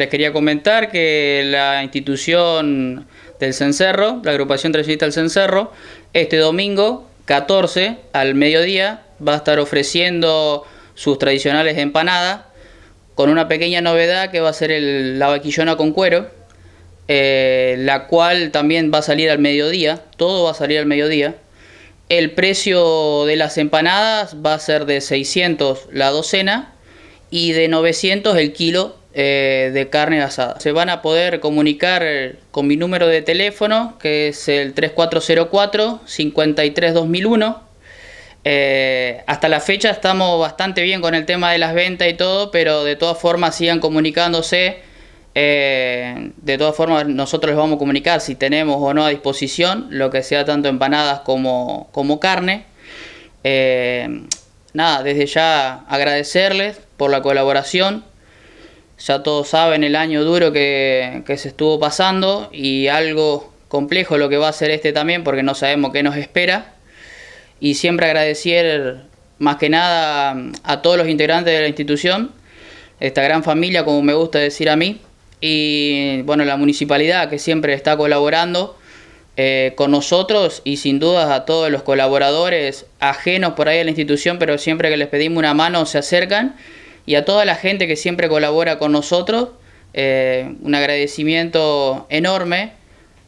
Les quería comentar que la institución del Cencerro, la agrupación tradicional del Cencerro, este domingo 14 al mediodía va a estar ofreciendo sus tradicionales empanadas con una pequeña novedad que va a ser la vaquillona con cuero, eh, la cual también va a salir al mediodía, todo va a salir al mediodía. El precio de las empanadas va a ser de 600 la docena y de 900 el kilo eh, de carne asada. Se van a poder comunicar con mi número de teléfono, que es el 3404 532001 eh, hasta la fecha estamos bastante bien con el tema de las ventas y todo, pero de todas formas sigan comunicándose. Eh, de todas formas nosotros les vamos a comunicar si tenemos o no a disposición lo que sea tanto empanadas como, como carne. nada, desde ya agradecerles por la colaboración, ya todos saben el año duro que, se estuvo pasando y algo complejo lo que va a ser este también porque no sabemos qué nos espera. Y siempre agradecer más que nada mm, a todos los integrantes de la institución, esta gran familia como me gusta decir a mí, y bueno, la municipalidad que siempre está colaborando eh, con nosotros y sin dudas a todos los colaboradores ajenos por ahí a la institución, pero siempre que les pedimos una mano se acercan y a toda la gente que siempre colabora con nosotros. Eh, un agradecimiento enorme,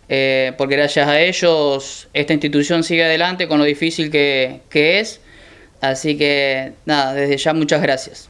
eh, porque gracias a ellos esta institución sigue adelante con lo difícil que, que es. Así que nada, desde ya muchas gracias.